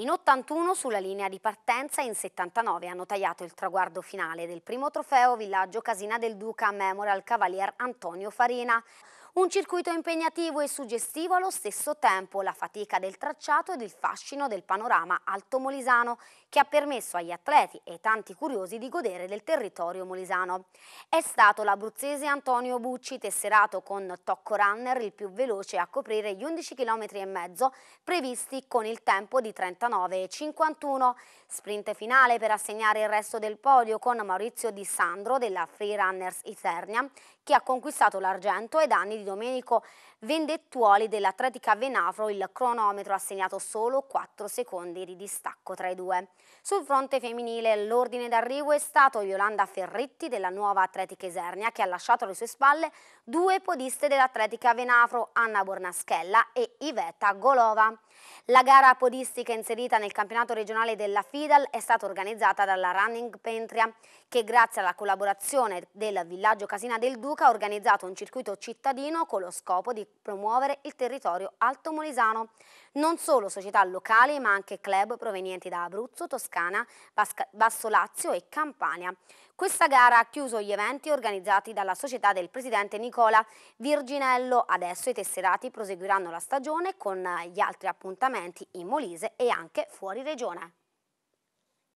In 81 sulla linea di partenza e in 79 hanno tagliato il traguardo finale del primo trofeo Villaggio Casina del Duca Memorial Cavalier Antonio Farina. Un circuito impegnativo e suggestivo allo stesso tempo, la fatica del tracciato ed il fascino del panorama alto molisano che ha permesso agli atleti e tanti curiosi di godere del territorio molisano. È stato l'abruzzese Antonio Bucci, tesserato con Tocco Runner, il più veloce a coprire gli 11 km e mezzo previsti con il tempo di 39,51. Sprint finale per assegnare il resto del podio con Maurizio Di Sandro della Free Runners Iternia, che ha conquistato l'argento ed anni di Domenico Vendettuoli dell'Atletica Venafro il cronometro ha segnato solo 4 secondi di distacco tra i due. Sul fronte femminile l'ordine d'arrivo è stato Yolanda Ferretti della nuova Atletica Esernia che ha lasciato alle sue spalle due podiste dell'Atletica Venafro Anna Bornaschella e Iveta Golova. La gara podistica inserita nel campionato regionale della FIDAL è stata organizzata dalla Running Pentria che grazie alla collaborazione del villaggio Casina del Duca ha organizzato un circuito cittadino Molesano con lo scopo di promuovere il territorio alto molisano. Non solo società locali ma anche club provenienti da Abruzzo, Toscana, Basca Basso Lazio e Campania. Questa gara ha chiuso gli eventi organizzati dalla società del presidente Nicola Virginello. Adesso i tesserati proseguiranno la stagione con gli altri appuntamenti in Molise e anche fuori regione.